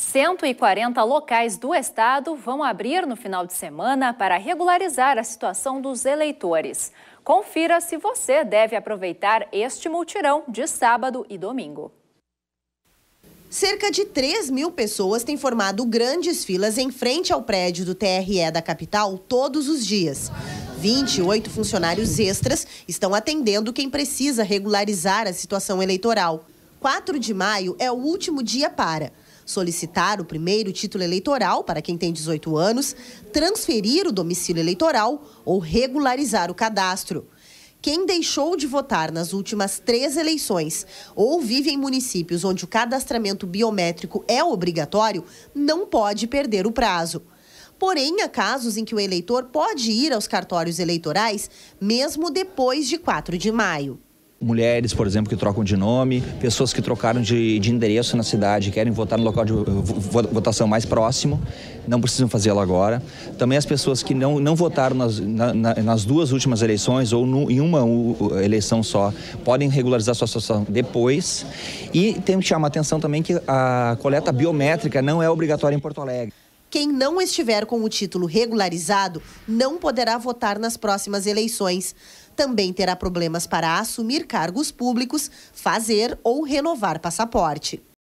140 locais do estado vão abrir no final de semana para regularizar a situação dos eleitores. Confira se você deve aproveitar este multirão de sábado e domingo. Cerca de 3 mil pessoas têm formado grandes filas em frente ao prédio do TRE da capital todos os dias. 28 funcionários extras estão atendendo quem precisa regularizar a situação eleitoral. 4 de maio é o último dia para solicitar o primeiro título eleitoral para quem tem 18 anos, transferir o domicílio eleitoral ou regularizar o cadastro. Quem deixou de votar nas últimas três eleições ou vive em municípios onde o cadastramento biométrico é obrigatório não pode perder o prazo. Porém, há casos em que o eleitor pode ir aos cartórios eleitorais mesmo depois de 4 de maio mulheres, por exemplo, que trocam de nome, pessoas que trocaram de, de endereço na cidade, querem votar no local de votação mais próximo, não precisam fazê-lo agora. Também as pessoas que não, não votaram nas, na, nas duas últimas eleições ou no, em uma eleição só, podem regularizar sua situação depois. E tem que chamar a atenção também que a coleta biométrica não é obrigatória em Porto Alegre. Quem não estiver com o título regularizado não poderá votar nas próximas eleições também terá problemas para assumir cargos públicos, fazer ou renovar passaporte.